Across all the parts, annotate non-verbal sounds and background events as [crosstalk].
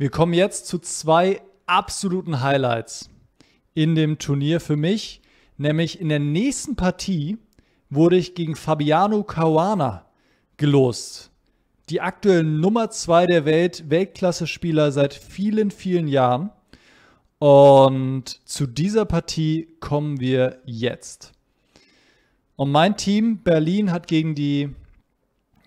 Wir kommen jetzt zu zwei absoluten Highlights in dem Turnier für mich, nämlich in der nächsten Partie wurde ich gegen Fabiano Caruana gelost. Die aktuelle Nummer zwei der Welt, Weltklasse-Spieler seit vielen, vielen Jahren. Und zu dieser Partie kommen wir jetzt. Und mein Team Berlin hat gegen die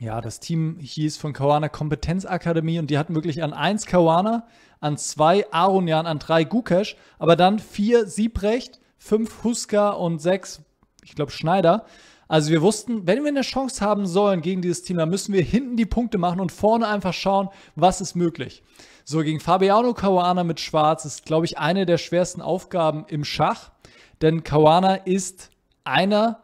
ja, das Team hieß von Kawana Kompetenzakademie und die hatten wirklich an 1 Kawana, an 2 Aronian, an 3 Gukesh, aber dann 4 Siebrecht, 5 Huska und 6, ich glaube, Schneider. Also wir wussten, wenn wir eine Chance haben sollen gegen dieses Team, dann müssen wir hinten die Punkte machen und vorne einfach schauen, was ist möglich. So, gegen Fabiano Kawana mit Schwarz ist, glaube ich, eine der schwersten Aufgaben im Schach, denn Kawana ist einer,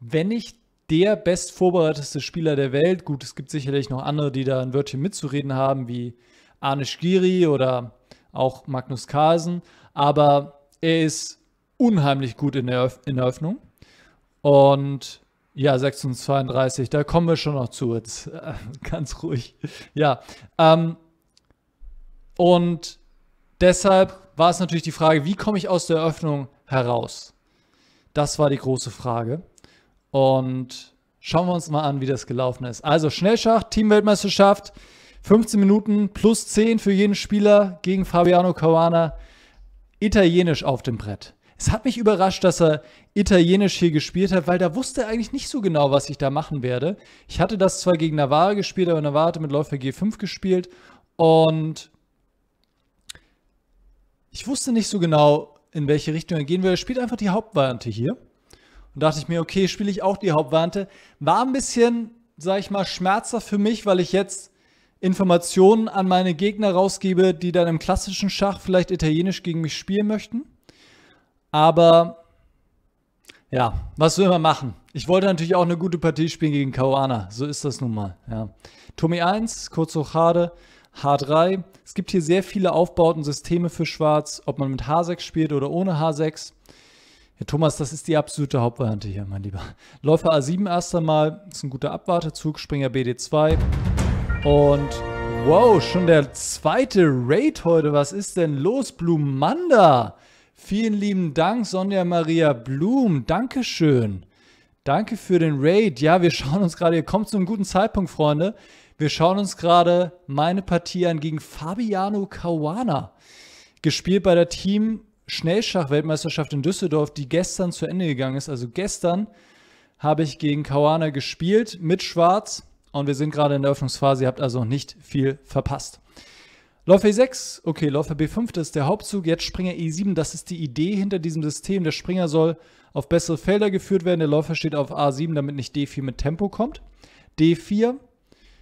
wenn nicht der bestvorbereitete Spieler der Welt. Gut, es gibt sicherlich noch andere, die da ein Wörtchen mitzureden haben, wie Arne Schgiri oder auch Magnus Carlsen. Aber er ist unheimlich gut in der, Öf in der Öffnung. Und ja, 36, da kommen wir schon noch zu jetzt. Äh, [laughs] ganz ruhig. Ja. Ähm, und deshalb war es natürlich die Frage, wie komme ich aus der Öffnung heraus? Das war die große Frage. Und schauen wir uns mal an, wie das gelaufen ist. Also Schnellschacht, Teamweltmeisterschaft, 15 Minuten plus 10 für jeden Spieler gegen Fabiano Caruana. Italienisch auf dem Brett. Es hat mich überrascht, dass er Italienisch hier gespielt hat, weil da wusste er eigentlich nicht so genau, was ich da machen werde. Ich hatte das zwar gegen Navarre gespielt, aber Navarre hatte mit Läufer G5 gespielt und ich wusste nicht so genau, in welche Richtung er gehen würde. Er spielt einfach die Hauptvariante hier. Und dachte ich mir, okay, spiele ich auch die Hauptwarte. War ein bisschen, sag ich mal, schmerzer für mich, weil ich jetzt Informationen an meine Gegner rausgebe, die dann im klassischen Schach vielleicht italienisch gegen mich spielen möchten. Aber ja, was will man machen? Ich wollte natürlich auch eine gute Partie spielen gegen Caruana. So ist das nun mal. Ja. Tommy 1, kurz hoch Hade, H3. Es gibt hier sehr viele Aufbauten, Systeme für Schwarz, ob man mit H6 spielt oder ohne H6. Ja, Thomas, das ist die absolute Hauptvariante hier, mein Lieber. Läufer A7 erst einmal, ist ein guter Abwartezug, Springer BD2. Und wow, schon der zweite Raid heute. Was ist denn los, Blumanda? Vielen lieben Dank, Sonja Maria Blum. Dankeschön. Danke für den Raid. Ja, wir schauen uns gerade, ihr kommt zu einem guten Zeitpunkt, Freunde. Wir schauen uns gerade meine Partie an gegen Fabiano Caruana. Gespielt bei der Team Schnellschach-Weltmeisterschaft in Düsseldorf, die gestern zu Ende gegangen ist. Also gestern habe ich gegen Kawana gespielt mit Schwarz und wir sind gerade in der Öffnungsphase. Ihr habt also nicht viel verpasst. Läufer E6, okay, Läufer B5, das ist der Hauptzug. Jetzt Springer E7, das ist die Idee hinter diesem System. Der Springer soll auf bessere Felder geführt werden. Der Läufer steht auf A7, damit nicht D4 mit Tempo kommt. D4,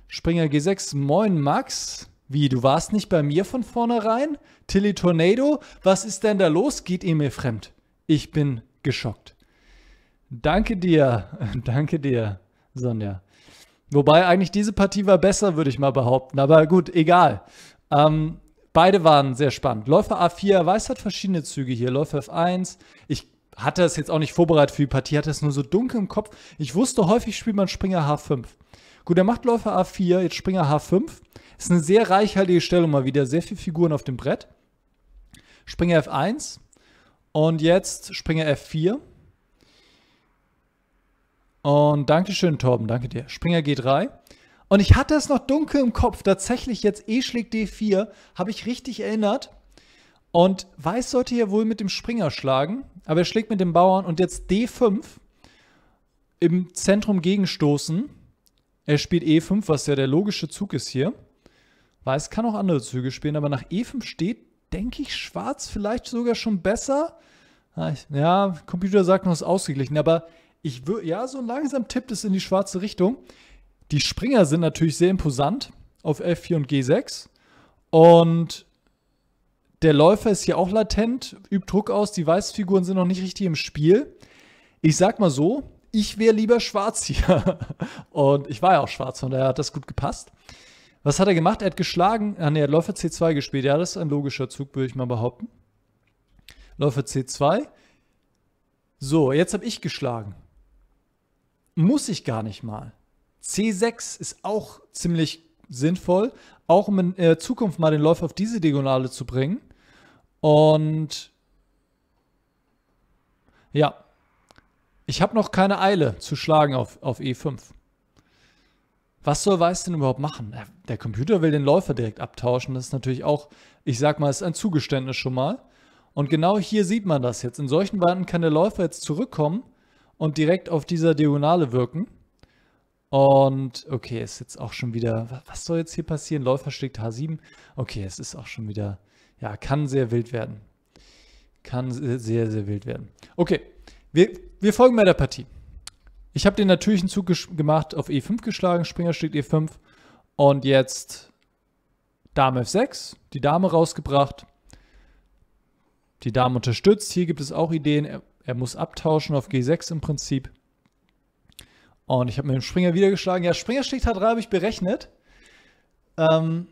Springer G6, moin Max. Wie, du warst nicht bei mir von vornherein? Tilly Tornado, was ist denn da los? Geht ihr mir fremd? Ich bin geschockt. Danke dir, [laughs] danke dir, Sonja. Wobei eigentlich diese Partie war besser, würde ich mal behaupten. Aber gut, egal. Ähm, beide waren sehr spannend. Läufer A4, Weiß hat verschiedene Züge hier. Läufer F1. Ich hatte es jetzt auch nicht vorbereitet für die Partie, hatte es nur so dunkel im Kopf. Ich wusste, häufig spielt man Springer H5. Gut, er macht Läufer A4, jetzt Springer H5. Ist eine sehr reichhaltige Stellung mal wieder, sehr viele Figuren auf dem Brett. Springer F1 und jetzt Springer F4. Und Dankeschön, Torben, danke dir. Springer G3. Und ich hatte es noch dunkel im Kopf, tatsächlich jetzt E schlägt D4, habe ich richtig erinnert. Und Weiß sollte hier wohl mit dem Springer schlagen, aber er schlägt mit dem Bauern und jetzt D5 im Zentrum gegenstoßen. Er spielt E5, was ja der logische Zug ist hier. Weiß kann auch andere Züge spielen, aber nach E5 steht, denke ich, Schwarz vielleicht sogar schon besser. Ah, ja, Computer sagt noch, es ist ausgeglichen, aber ich würde, ja, so langsam tippt es in die schwarze Richtung. Die Springer sind natürlich sehr imposant auf F4 und G6. Und der Läufer ist hier auch latent, übt Druck aus, die Weißfiguren sind noch nicht richtig im Spiel. Ich sag mal so, ich wäre lieber schwarz hier. [laughs] Und ich war ja auch schwarz, von daher hat das gut gepasst. Was hat er gemacht? Er hat geschlagen. Ah, nee, er hat Läufer C2 gespielt. Ja, das ist ein logischer Zug, würde ich mal behaupten. Läufer C2. So, jetzt habe ich geschlagen. Muss ich gar nicht mal. C6 ist auch ziemlich sinnvoll, auch um in äh, Zukunft mal den Läufer auf diese Diagonale zu bringen. Und ja, ich habe noch keine Eile zu schlagen auf, auf E5. Was soll Weiß denn überhaupt machen? Der Computer will den Läufer direkt abtauschen. Das ist natürlich auch, ich sag mal, ist ein Zugeständnis schon mal. Und genau hier sieht man das jetzt. In solchen Varianten kann der Läufer jetzt zurückkommen und direkt auf dieser Diagonale wirken. Und okay, ist jetzt auch schon wieder, was soll jetzt hier passieren? Läufer schlägt H7. Okay, es ist auch schon wieder, ja, kann sehr wild werden. Kann sehr, sehr wild werden. Okay, wir, wir folgen bei der Partie. Ich habe den natürlichen Zug gemacht, auf E5 geschlagen, Springer schlägt E5 und jetzt Dame F6, die Dame rausgebracht, die Dame unterstützt. Hier gibt es auch Ideen, er, er muss abtauschen auf G6 im Prinzip. Und ich habe mit dem Springer wieder geschlagen. Ja, Springer schlägt H3 halt habe ich berechnet. Ähm,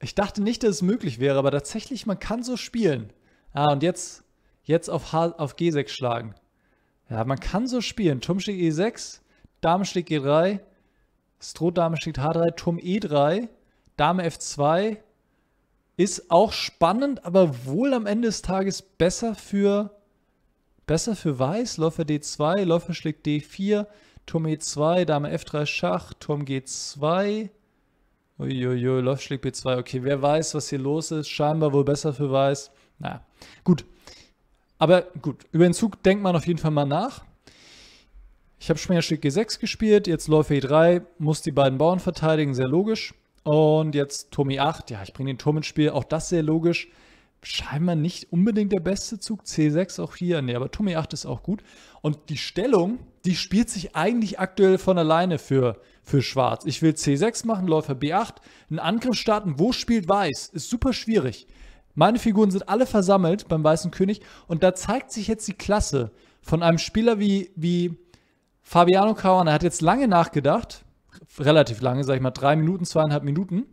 ich dachte nicht, dass es möglich wäre, aber tatsächlich, man kann so spielen. Ah, und jetzt, jetzt auf, H, auf G6 schlagen. Ja, man kann so spielen. Turm schlägt E6, Dame schlägt G3, e Stroh e Dame schlägt H3, Turm E3, Dame F2. Ist auch spannend, aber wohl am Ende des Tages besser für besser für Weiß. Läufer D2, Läufer schlägt D4, Turm E2, Dame F3 Schach, Turm G2. Uiuiui, Läufer schlägt B2. Okay, wer weiß, was hier los ist. Scheinbar wohl besser für Weiß. Naja, gut. Aber gut, über den Zug denkt man auf jeden Fall mal nach. Ich habe Schmerzstück G6 gespielt, jetzt Läufer E3, muss die beiden Bauern verteidigen, sehr logisch. Und jetzt Turm E8, ja, ich bringe den Turm ins Spiel, auch das sehr logisch. Scheinbar nicht unbedingt der beste Zug, C6 auch hier, nee, aber Turm E8 ist auch gut. Und die Stellung, die spielt sich eigentlich aktuell von alleine für, für Schwarz. Ich will C6 machen, Läufer B8, einen Angriff starten, wo spielt Weiß, ist super schwierig. Meine Figuren sind alle versammelt beim Weißen König und da zeigt sich jetzt die Klasse von einem Spieler wie, wie Fabiano Caruana. Er hat jetzt lange nachgedacht, relativ lange, sag ich mal, drei Minuten, zweieinhalb Minuten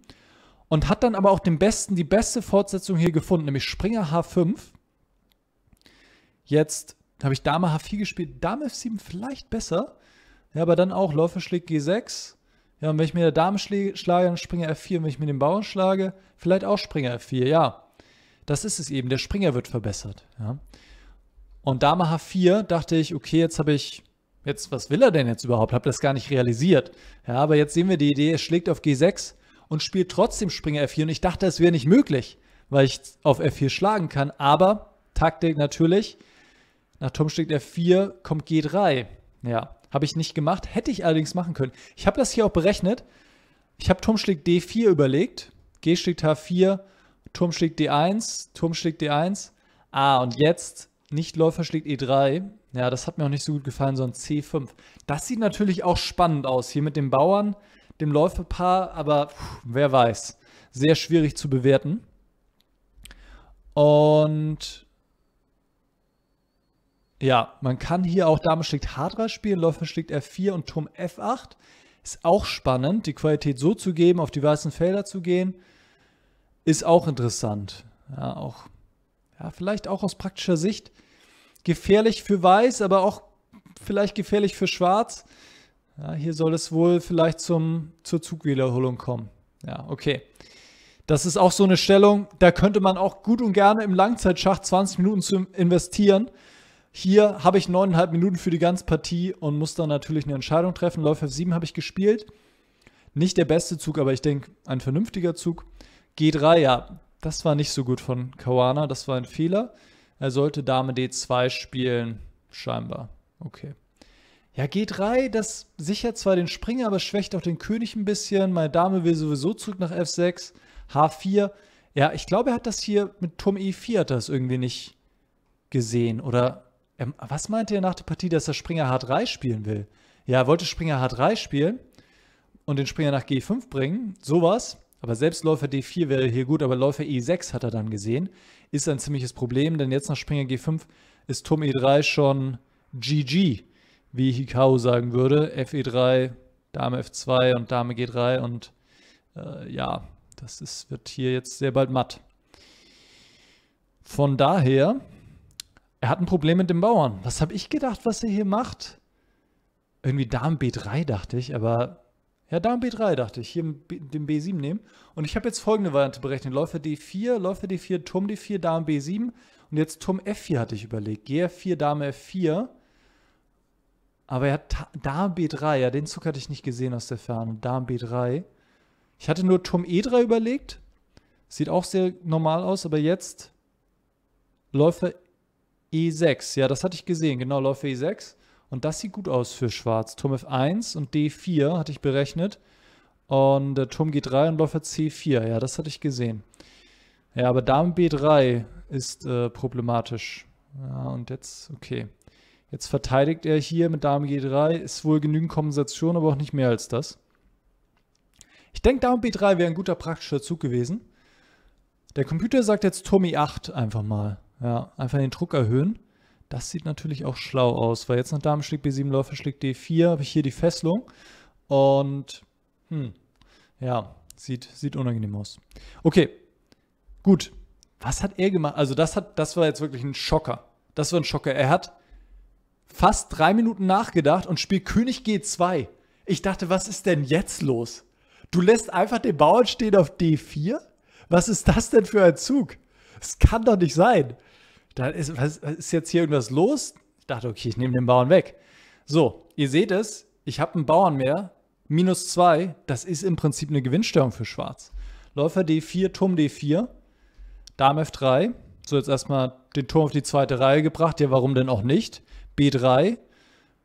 und hat dann aber auch den besten, die beste Fortsetzung hier gefunden, nämlich Springer H5. Jetzt habe ich Dame H4 gespielt, Dame F7 vielleicht besser, ja, aber dann auch Läufer schlägt G6. Ja, und wenn ich mir der Dame schlage, dann Springer F4, und wenn ich mir den Bauern schlage, vielleicht auch Springer F4, ja das ist es eben, der Springer wird verbessert. Ja. Und Dame H4 dachte ich, okay, jetzt habe ich, jetzt, was will er denn jetzt überhaupt? Habe das gar nicht realisiert. Ja, aber jetzt sehen wir die Idee, er schlägt auf G6 und spielt trotzdem Springer F4 und ich dachte, es wäre nicht möglich, weil ich auf F4 schlagen kann. Aber Taktik natürlich, nach Turm schlägt F4 kommt G3. Ja, habe ich nicht gemacht, hätte ich allerdings machen können. Ich habe das hier auch berechnet. Ich habe Turm schlägt D4 überlegt, G schlägt H4 Turm schlägt D1, Turm schlägt D1. Ah, und jetzt nicht Läufer schlägt E3. Ja, das hat mir auch nicht so gut gefallen, sondern C5. Das sieht natürlich auch spannend aus, hier mit dem Bauern, dem Läuferpaar, aber pff, wer weiß. Sehr schwierig zu bewerten. Und ja, man kann hier auch Dame schlägt H3 spielen, Läufer schlägt F4 und Turm F8. Ist auch spannend, die Qualität so zu geben, auf die weißen Felder zu gehen ist auch interessant. Ja, auch, ja, vielleicht auch aus praktischer Sicht. Gefährlich für Weiß, aber auch vielleicht gefährlich für Schwarz. Ja, hier soll es wohl vielleicht zum, zur Zugwiederholung kommen. Ja, okay. Das ist auch so eine Stellung, da könnte man auch gut und gerne im Langzeitschach 20 Minuten zu investieren. Hier habe ich 9,5 Minuten für die ganze Partie und muss dann natürlich eine Entscheidung treffen. Läufer 7 habe ich gespielt. Nicht der beste Zug, aber ich denke, ein vernünftiger Zug. G3, ja, das war nicht so gut von Kawana, das war ein Fehler. Er sollte Dame D2 spielen, scheinbar. Okay. Ja, G3, das sichert zwar den Springer, aber schwächt auch den König ein bisschen. Meine Dame will sowieso zurück nach F6, H4. Ja, ich glaube, er hat das hier mit Turm E4 hat das irgendwie nicht gesehen. Oder ähm, was meinte er nach der Partie, dass er Springer H3 spielen will? Ja, er wollte Springer H3 spielen und den Springer nach G5 bringen. Sowas. Aber selbst Läufer D4 wäre hier gut, aber Läufer E6 hat er dann gesehen. Ist ein ziemliches Problem, denn jetzt nach Springer G5 ist Turm E3 schon GG, wie Hikao sagen würde. FE3, Dame F2 und Dame G3 und äh, ja, das ist, wird hier jetzt sehr bald matt. Von daher, er hat ein Problem mit dem Bauern. Was habe ich gedacht, was er hier macht? Irgendwie Dame B3 dachte ich, aber ja, da ein B3 dachte ich. Hier den B7 nehmen. Und ich habe jetzt folgende Variante berechnet. Läufer D4, Läufer D4, Turm D4, Dame B7. Und jetzt Turm F4 hatte ich überlegt. gr 4 Dame F4. Aber er hat Dame B3. Ja, den Zug hatte ich nicht gesehen aus der Ferne. Dame B3. Ich hatte nur Turm E3 überlegt. Sieht auch sehr normal aus, aber jetzt Läufer E6. Ja, das hatte ich gesehen. Genau, Läufer E6. Und das sieht gut aus für Schwarz. Turm F1 und D4 hatte ich berechnet. Und äh, Turm G3 und Läufer C4. Ja, das hatte ich gesehen. Ja, aber Dame B3 ist äh, problematisch. Ja, und jetzt, okay. Jetzt verteidigt er hier mit Dame G3. Ist wohl genügend Kompensation, aber auch nicht mehr als das. Ich denke, Dame B3 wäre ein guter praktischer Zug gewesen. Der Computer sagt jetzt Turm E8 einfach mal. Ja, einfach den Druck erhöhen. Das sieht natürlich auch schlau aus, weil jetzt nach Dame schlägt B7, Läufer schlägt D4, habe ich hier die Fesselung. Und, hm, ja, sieht, sieht unangenehm aus. Okay, gut. Was hat er gemacht? Also das, hat, das war jetzt wirklich ein Schocker. Das war ein Schocker. Er hat fast drei Minuten nachgedacht und spielt König G2. Ich dachte, was ist denn jetzt los? Du lässt einfach den Bauern stehen auf D4? Was ist das denn für ein Zug? Das kann doch nicht sein da ist, was, ist jetzt hier irgendwas los? Ich dachte, okay, ich nehme den Bauern weg. So, ihr seht es, ich habe einen Bauern mehr, minus 2, das ist im Prinzip eine Gewinnstörung für Schwarz. Läufer D4, Turm D4, Dame F3, so jetzt erstmal den Turm auf die zweite Reihe gebracht, ja warum denn auch nicht? B3,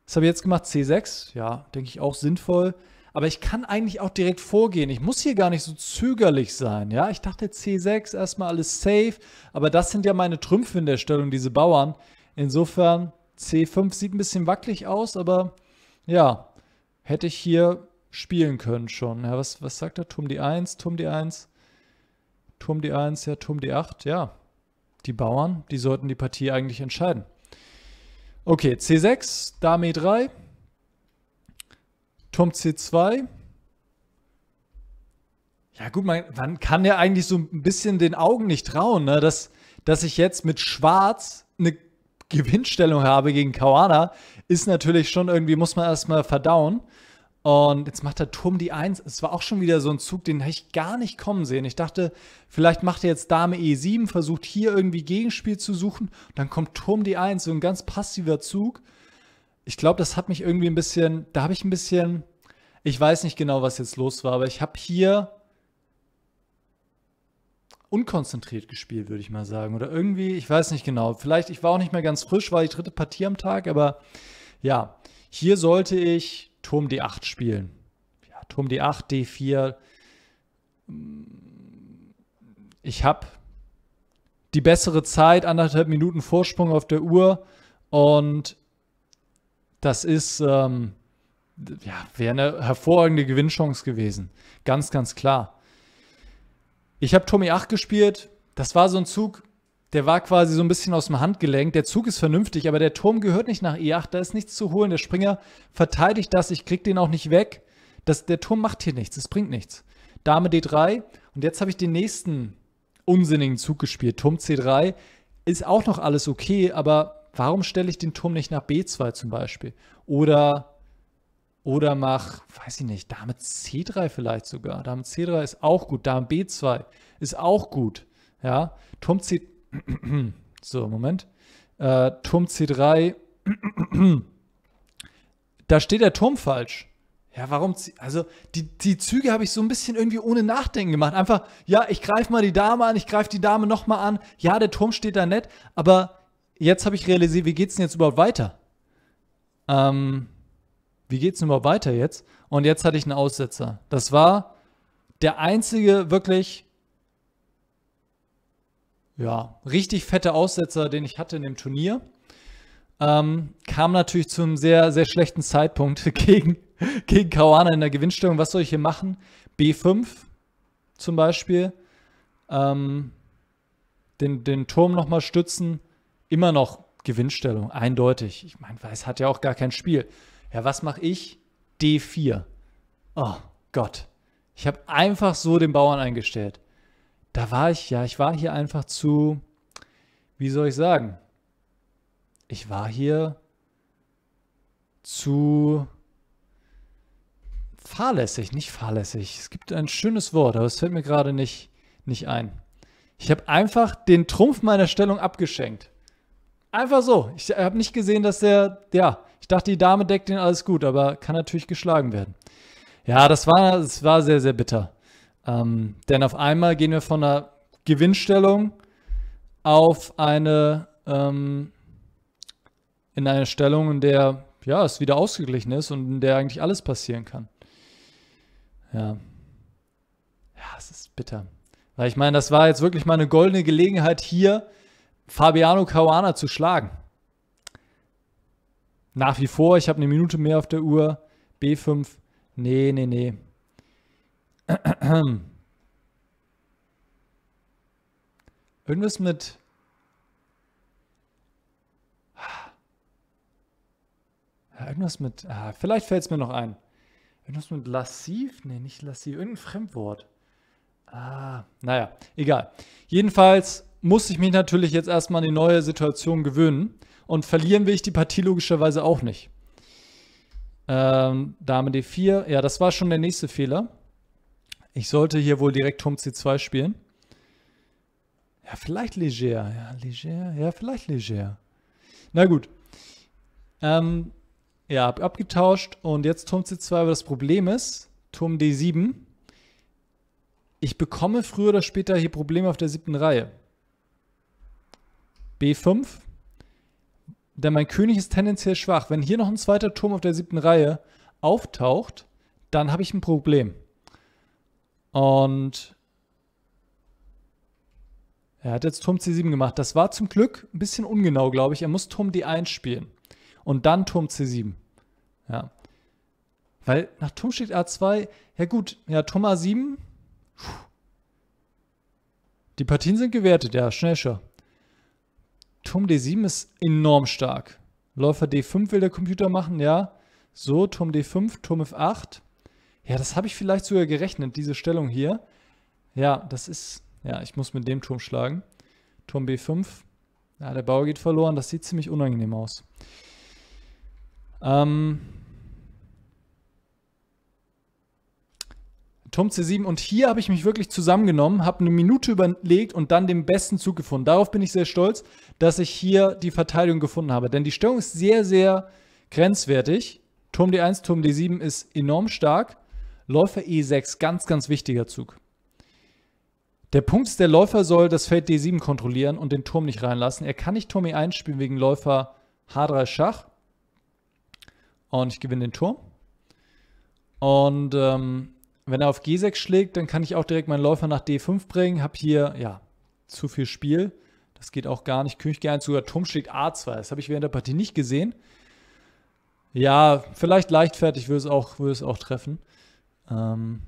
was habe ich jetzt gemacht? C6, ja, denke ich auch sinnvoll. Aber ich kann eigentlich auch direkt vorgehen. Ich muss hier gar nicht so zögerlich sein. Ja, ich dachte C6 erstmal alles safe. Aber das sind ja meine Trümpfe in der Stellung, diese Bauern. Insofern C5 sieht ein bisschen wackelig aus, aber ja, hätte ich hier spielen können schon. Ja, was, was sagt er? Turm D1, Turm D1, Turm D1, ja, Turm D8. Ja, die Bauern, die sollten die Partie eigentlich entscheiden. Okay, C6, Dame 3. E Turm C2. Ja, gut, man, man kann ja eigentlich so ein bisschen den Augen nicht trauen, ne? dass, dass ich jetzt mit Schwarz eine Gewinnstellung habe gegen Kawana, ist natürlich schon irgendwie, muss man erstmal verdauen. Und jetzt macht der Turm die 1. Es war auch schon wieder so ein Zug, den habe ich gar nicht kommen sehen. Ich dachte, vielleicht macht er jetzt Dame E7, versucht hier irgendwie Gegenspiel zu suchen. Dann kommt Turm die 1, so ein ganz passiver Zug ich glaube, das hat mich irgendwie ein bisschen, da habe ich ein bisschen, ich weiß nicht genau, was jetzt los war, aber ich habe hier unkonzentriert gespielt, würde ich mal sagen. Oder irgendwie, ich weiß nicht genau. Vielleicht, ich war auch nicht mehr ganz frisch, war die dritte Partie am Tag, aber ja, hier sollte ich Turm D8 spielen. Ja, Turm D8, D4. Ich habe die bessere Zeit, anderthalb Minuten Vorsprung auf der Uhr und das ist ähm, ja, wäre eine hervorragende Gewinnchance gewesen. Ganz, ganz klar. Ich habe Tommy 8 gespielt. Das war so ein Zug, der war quasi so ein bisschen aus dem Handgelenk. Der Zug ist vernünftig, aber der Turm gehört nicht nach E8. Da ist nichts zu holen. Der Springer verteidigt das. Ich kriege den auch nicht weg. Das, der Turm macht hier nichts. Es bringt nichts. Dame D3. Und jetzt habe ich den nächsten unsinnigen Zug gespielt. Turm C3. Ist auch noch alles okay, aber Warum stelle ich den Turm nicht nach B2 zum Beispiel? Oder, oder mach, weiß ich nicht, Dame C3 vielleicht sogar. Dame C3 ist auch gut. Dame B2 ist auch gut. Ja, Turm C. [clears throat] so, Moment. Äh, Turm C3. [clears throat] da steht der Turm falsch. Ja, warum? Also, die, die Züge habe ich so ein bisschen irgendwie ohne Nachdenken gemacht. Einfach, ja, ich greife mal die Dame an, ich greife die Dame nochmal an. Ja, der Turm steht da nett, aber jetzt habe ich realisiert, wie geht es denn jetzt überhaupt weiter? Ähm, wie geht es denn überhaupt weiter jetzt? Und jetzt hatte ich einen Aussetzer. Das war der einzige wirklich, ja, richtig fette Aussetzer, den ich hatte in dem Turnier. Ähm, kam natürlich zu einem sehr, sehr schlechten Zeitpunkt [laughs] gegen, gegen Kawana in der Gewinnstellung. Was soll ich hier machen? B5 zum Beispiel. Ähm, den, den Turm nochmal stützen immer noch Gewinnstellung, eindeutig. Ich meine, Weiß hat ja auch gar kein Spiel. Ja, was mache ich? D4. Oh Gott. Ich habe einfach so den Bauern eingestellt. Da war ich, ja, ich war hier einfach zu, wie soll ich sagen? Ich war hier zu fahrlässig, nicht fahrlässig. Es gibt ein schönes Wort, aber es fällt mir gerade nicht, nicht ein. Ich habe einfach den Trumpf meiner Stellung abgeschenkt. Einfach so. Ich äh, habe nicht gesehen, dass der, ja, ich dachte, die Dame deckt den alles gut, aber kann natürlich geschlagen werden. Ja, das war, das war sehr, sehr bitter. Ähm, denn auf einmal gehen wir von einer Gewinnstellung auf eine, ähm, in eine Stellung, in der, ja, es wieder ausgeglichen ist und in der eigentlich alles passieren kann. Ja. Ja, es ist bitter. Weil ich meine, das war jetzt wirklich mal eine goldene Gelegenheit hier, Fabiano Caruana zu schlagen. Nach wie vor, ich habe eine Minute mehr auf der Uhr. B5, nee, nee, nee. [clears throat] Irgendwas mit... Irgendwas mit... Ah, vielleicht fällt es mir noch ein. Irgendwas mit lassiv? Nee, nicht lassiv. Irgendein Fremdwort. Ah, naja, egal. Jedenfalls muss ich mich natürlich jetzt erstmal an die neue Situation gewöhnen. Und verlieren will ich die Partie logischerweise auch nicht. Ähm, Dame D4. Ja, das war schon der nächste Fehler. Ich sollte hier wohl direkt Turm C2 spielen. Ja, vielleicht leger. Ja, leger. Ja, vielleicht leger. Na gut. Ähm, ja, hab abgetauscht und jetzt Turm C2. Aber das Problem ist, Turm D7. Ich bekomme früher oder später hier Probleme auf der siebten Reihe. B5. Denn mein König ist tendenziell schwach. Wenn hier noch ein zweiter Turm auf der siebten Reihe auftaucht, dann habe ich ein Problem. Und er hat jetzt Turm C7 gemacht. Das war zum Glück ein bisschen ungenau, glaube ich. Er muss Turm D1 spielen. Und dann Turm C7. Ja. Weil nach Turm steht A2. Ja gut, ja, Turm A7. Puh. Die Partien sind gewertet, ja, schnell schon. Turm D7 ist enorm stark. Läufer D5 will der Computer machen, ja. So, Turm D5, Turm F8. Ja, das habe ich vielleicht sogar gerechnet, diese Stellung hier. Ja, das ist, ja, ich muss mit dem Turm schlagen. Turm B5. Ja, der Bauer geht verloren. Das sieht ziemlich unangenehm aus. Ähm, Turm C7 und hier habe ich mich wirklich zusammengenommen, habe eine Minute überlegt und dann den besten Zug gefunden. Darauf bin ich sehr stolz, dass ich hier die Verteidigung gefunden habe, denn die Störung ist sehr, sehr grenzwertig. Turm D1, Turm D7 ist enorm stark. Läufer E6, ganz, ganz wichtiger Zug. Der Punkt ist, der Läufer soll das Feld D7 kontrollieren und den Turm nicht reinlassen. Er kann nicht Turm E1 spielen wegen Läufer H3 Schach. Und ich gewinne den Turm. Und ähm, wenn er auf G6 schlägt, dann kann ich auch direkt meinen Läufer nach D5 bringen. Hab hier, ja, zu viel Spiel. Das geht auch gar nicht. König G1 sogar Turm schlägt A2. Das habe ich während der Partie nicht gesehen. Ja, vielleicht leichtfertig würde es auch, würde es auch treffen. Ähm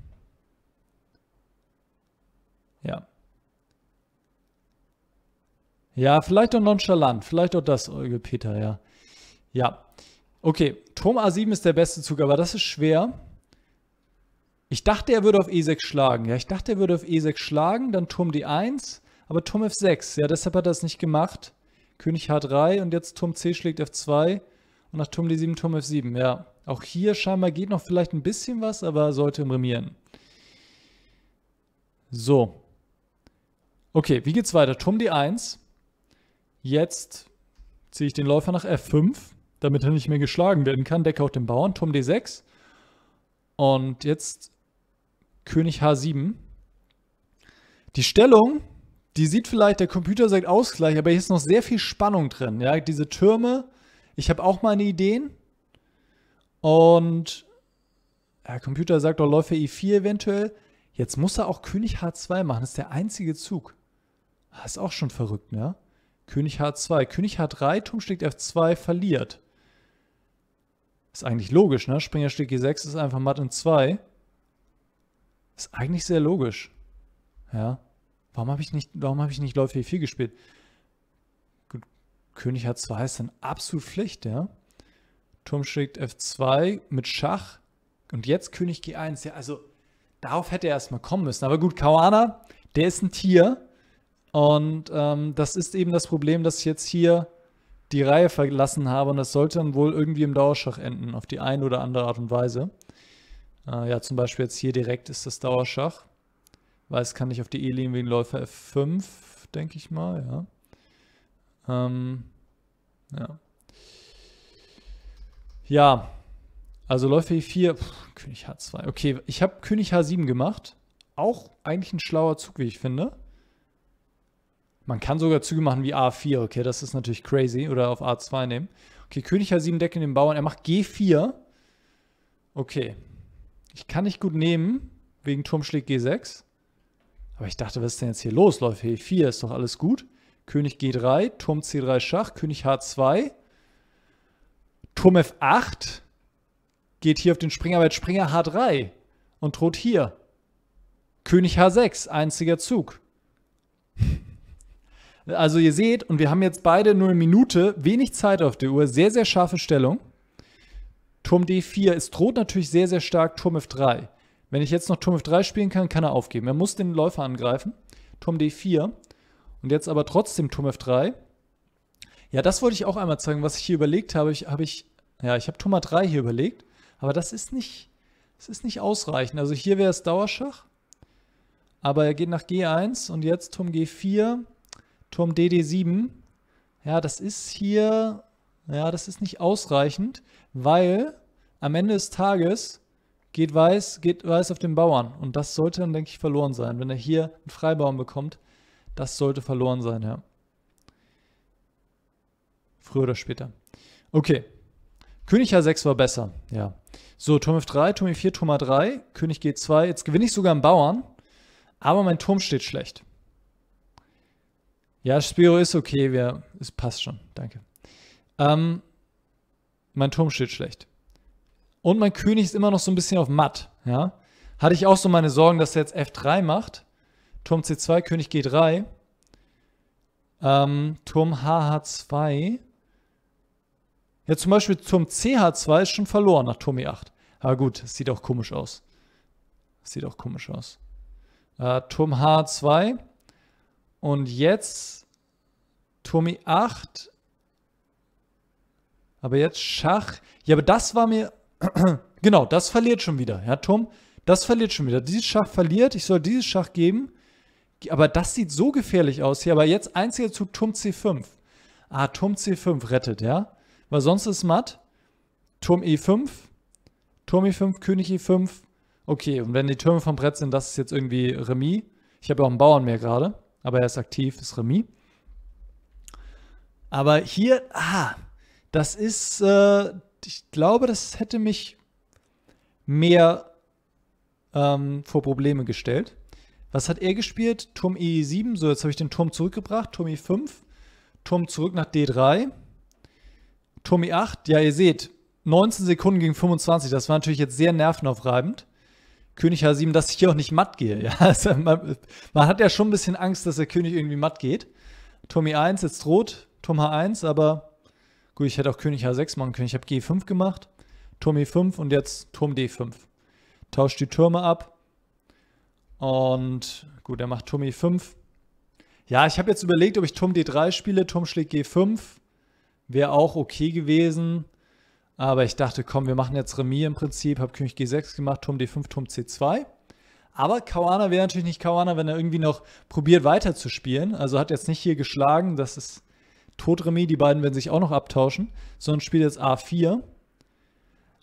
ja. Ja, vielleicht auch nonchalant. Vielleicht auch das, Euge Peter, ja. Ja. Okay, Turm A7 ist der beste Zug, aber das ist schwer. Ich dachte, er würde auf E6 schlagen. Ja, ich dachte, er würde auf E6 schlagen, dann Turm D1, aber Turm F6. Ja, deshalb hat er es nicht gemacht. König H3 und jetzt Turm C schlägt F2 und nach Turm D7 Turm F7. Ja, auch hier scheinbar geht noch vielleicht ein bisschen was, aber sollte remieren. So. Okay, wie geht's weiter? Turm D1. Jetzt ziehe ich den Läufer nach F5, damit er nicht mehr geschlagen werden kann. Decke auch den Bauern. Turm D6. Und jetzt König H7. Die Stellung, die sieht vielleicht, der Computer sagt Ausgleich, aber hier ist noch sehr viel Spannung drin. Ja, diese Türme, ich habe auch meine Ideen. Und der Computer sagt doch Läufer E4 eventuell. Jetzt muss er auch König H2 machen, das ist der einzige Zug. Das ah, ist auch schon verrückt, ne? König H2, König H3, Turm schlägt F2, verliert. Ist eigentlich logisch, ne? Springer schlägt G6 ist einfach matt in 2. Ist eigentlich sehr logisch. Ja. Warum habe ich nicht, warum habe ich nicht Läufe 4 gespielt? Gut, König H2 ist dann absolut Pflicht, ja. Turm schlägt F2 mit Schach und jetzt König G1. Ja, also darauf hätte er erstmal kommen müssen. Aber gut, Kawana, der ist ein Tier. Und ähm, das ist eben das Problem, dass ich jetzt hier die Reihe verlassen habe und das sollte dann wohl irgendwie im Dauerschach enden, auf die eine oder andere Art und Weise. Äh, ja, zum Beispiel jetzt hier direkt ist das Dauerschach. Weiß kann ich auf die E-Linie wegen Läufer F5, denke ich mal, ja. Ähm, ja. Ja, also Läufer E4, pff, König H2. Okay, ich habe König H7 gemacht. Auch eigentlich ein schlauer Zug, wie ich finde. Man kann sogar Züge machen wie A4, okay, das ist natürlich crazy. Oder auf A2 nehmen. Okay, König H7 deckt in den Bauern. Er macht G4. Okay, ich kann nicht gut nehmen, wegen Turm schlägt G6. Aber ich dachte, was ist denn jetzt hier los? Läuft E4, ist doch alles gut. König G3, Turm C3 Schach, König H2, Turm F8, geht hier auf den Springer, aber jetzt Springer H3 und droht hier. König H6, einziger Zug. [laughs] also ihr seht, und wir haben jetzt beide nur eine Minute, wenig Zeit auf der Uhr, sehr, sehr scharfe Stellung. Turm D4. Es droht natürlich sehr, sehr stark Turm F3. Wenn ich jetzt noch Turm F3 spielen kann, kann er aufgeben. Er muss den Läufer angreifen. Turm D4. Und jetzt aber trotzdem Turm F3. Ja, das wollte ich auch einmal zeigen, was ich hier überlegt habe. Ich habe ich, ja, ich habe Turm A3 hier überlegt. Aber das ist nicht, das ist nicht ausreichend. Also hier wäre es Dauerschach. Aber er geht nach G1 und jetzt Turm G4, Turm DD7. Ja, das ist hier ja, das ist nicht ausreichend, weil am Ende des Tages geht Weiß, geht Weiß auf den Bauern. Und das sollte dann, denke ich, verloren sein. Wenn er hier einen Freibauern bekommt, das sollte verloren sein, ja. Früher oder später. Okay. König H6 war besser, ja. So, Turm F3, Turm E4, Turm A3, König G2. Jetzt gewinne ich sogar einen Bauern, aber mein Turm steht schlecht. Ja, Spiro ist okay, wir, es passt schon. Danke ähm, mein Turm steht schlecht. Und mein König ist immer noch so ein bisschen auf matt. Ja? Hatte ich auch so meine Sorgen, dass er jetzt F3 macht. Turm C2, König G3. Ähm, Turm HH2. Ja, zum Beispiel Turm CH2 ist schon verloren nach Turm E8. Aber gut, das sieht auch komisch aus. Das sieht auch komisch aus. Äh, Turm H2. Und jetzt Turm E8 aber jetzt Schach. Ja, aber das war mir. [clears throat] genau, das verliert schon wieder. Ja, Turm. das verliert schon wieder. Dieses Schach verliert. Ich soll dieses Schach geben. Aber das sieht so gefährlich aus hier. Aber jetzt einziger Zug Turm C5. Ah, Turm C5 rettet, ja? Weil sonst ist matt. Turm E5. Turm E5, König E5. Okay, und wenn die Türme vom Brett sind, das ist jetzt irgendwie Remis. Ich habe ja auch einen Bauern mehr gerade, aber er ist aktiv, ist Remis. Aber hier, ah, das ist, äh, ich glaube, das hätte mich mehr ähm, vor Probleme gestellt. Was hat er gespielt? Turm E7, so jetzt habe ich den Turm zurückgebracht, Turm E5, Turm zurück nach D3, Turm E8, ja ihr seht, 19 Sekunden gegen 25, das war natürlich jetzt sehr nervenaufreibend. König H7, dass ich hier auch nicht matt gehe. Ja, also man, man, hat ja schon ein bisschen Angst, dass der König irgendwie matt geht. Turm E1, jetzt droht Turm H1, aber Gut, ich hätte auch König H6 machen können. Ich habe G5 gemacht, Turm E5 und jetzt Turm D5. Tauscht die Türme ab. Und gut, er macht Turm E5. Ja, ich habe jetzt überlegt, ob ich Turm D3 spiele. Turm schlägt G5. Wäre auch okay gewesen. Aber ich dachte, komm, wir machen jetzt Remis im Prinzip. Habe König G6 gemacht, Turm D5, Turm C2. Aber Kawana wäre natürlich nicht Kawana, wenn er irgendwie noch probiert weiterzuspielen. Also hat jetzt nicht hier geschlagen. Das ist Todremi, die beiden werden sich auch noch abtauschen. Sonst spielt jetzt A4.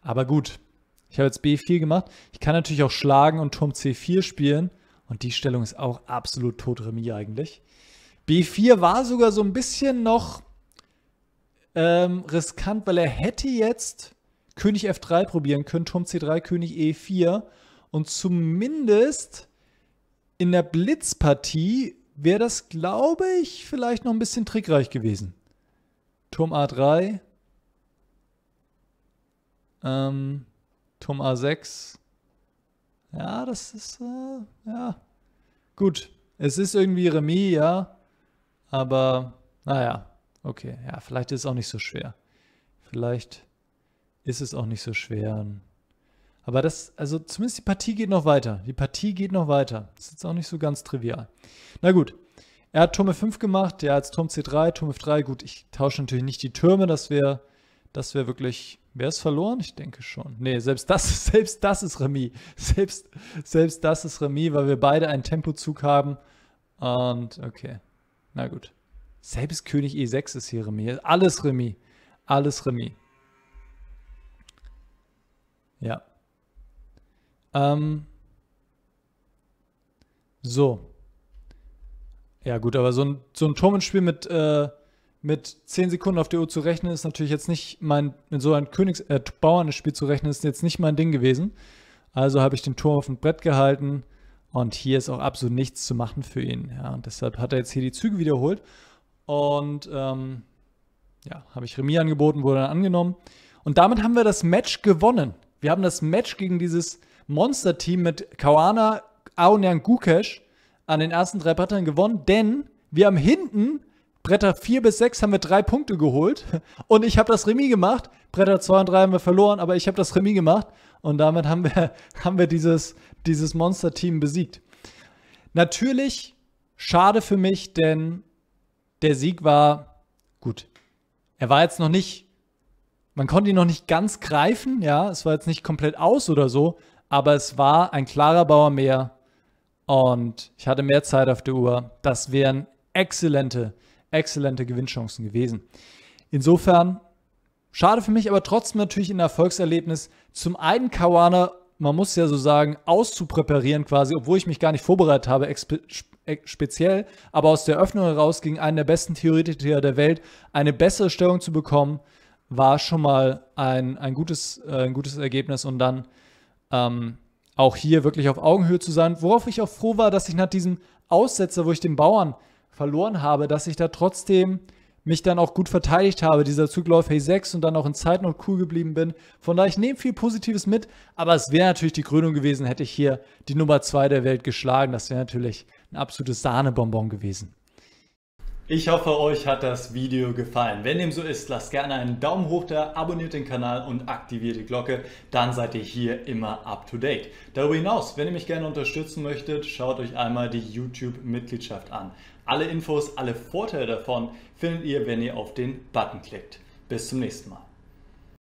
Aber gut, ich habe jetzt B4 gemacht. Ich kann natürlich auch schlagen und Turm C4 spielen. Und die Stellung ist auch absolut Todremi eigentlich. B4 war sogar so ein bisschen noch ähm, riskant, weil er hätte jetzt König F3 probieren können, Turm C3, König E4 und zumindest in der Blitzpartie wäre das, glaube ich, vielleicht noch ein bisschen trickreich gewesen. Turm A3. Ähm, Turm A6. Ja, das ist, äh, ja. Gut, es ist irgendwie Remis, ja. Aber, naja, okay. Ja, vielleicht ist es auch nicht so schwer. Vielleicht ist es auch nicht so schwer, einen aber das, also zumindest die Partie geht noch weiter. Die Partie geht noch weiter. Das ist jetzt auch nicht so ganz trivial. Na gut. Er hat Turm F5 gemacht, der hat jetzt Turm C3, Turm F3. Gut, ich tausche natürlich nicht die Türme, das wäre das wäre wirklich, wäre es verloren? Ich denke schon. Nee, selbst das, [laughs] selbst das ist Remis. Selbst, selbst das ist Remis, weil wir beide einen Tempozug haben. Und okay, na gut. Selbst König E6 ist hier Remis. Alles Remis. Alles Remis. Ja. Ähm, so. Ja, gut, aber so ein, so ein Turmenspiel mit, äh, mit 10 Sekunden auf die Uhr zu rechnen, ist natürlich jetzt nicht mein, mit so einem Königs äh, Bauernespiel zu rechnen, ist jetzt nicht mein Ding gewesen. Also habe ich den Turm auf dem Brett gehalten und hier ist auch absolut nichts zu machen für ihn. Ja, und deshalb hat er jetzt hier die Züge wiederholt und ähm, ja, habe ich Remis angeboten, wurde dann angenommen. Und damit haben wir das Match gewonnen. Wir haben das Match gegen dieses Monster-Team mit Kawana, Aonan Gukesh an den ersten drei Brettern gewonnen, denn wir haben hinten Bretter 4 bis 6 haben wir drei Punkte geholt [laughs] und ich habe das Remis gemacht. Bretter 2 und 3 haben wir verloren, aber ich habe das Remis gemacht und damit haben wir, [laughs] haben wir dieses, dieses Monster-Team besiegt. Natürlich schade für mich, denn der Sieg war gut. Er war jetzt noch nicht, man konnte ihn noch nicht ganz greifen, ja, es war jetzt nicht komplett aus oder so, aber es war ein klarer Bauer mehr und ich hatte mehr Zeit auf der Uhr. Das wären exzellente, exzellente Gewinnchancen gewesen. Insofern, schade für mich, aber trotzdem natürlich ein Erfolgserlebnis. Zum einen Kawana, man muss ja so sagen, auszupräparieren quasi, obwohl ich mich gar nicht vorbereitet habe, äh, speziell, aber aus der Öffnung heraus gegen einen der besten Theoretiker der Welt eine bessere Stellung zu bekommen, war schon mal ein, ein, gutes, äh, ein gutes Ergebnis und dann ähm, auch hier wirklich auf Augenhöhe zu sein, worauf ich auch froh war, dass ich nach diesem Aussetzer, wo ich den Bauern verloren habe, dass ich da trotzdem mich dann auch gut verteidigt habe, dieser Zugläufer Hey 6 und dann auch in Zeit noch cool geblieben bin. Von daher, ich nehme viel Positives mit, aber es wäre natürlich die Krönung gewesen, hätte ich hier die Nummer 2 der Welt geschlagen. Das wäre natürlich ein absolutes Sahnebonbon gewesen. Ich hoffe, euch hat das Video gefallen. Wenn dem so ist, lasst gerne einen Daumen hoch da, abonniert den Kanal und aktiviert die Glocke, dann seid ihr hier immer up to date. Darüber hinaus, wenn ihr mich gerne unterstützen möchtet, schaut euch einmal die YouTube-Mitgliedschaft an. Alle Infos, alle Vorteile davon findet ihr, wenn ihr auf den Button klickt. Bis zum nächsten Mal.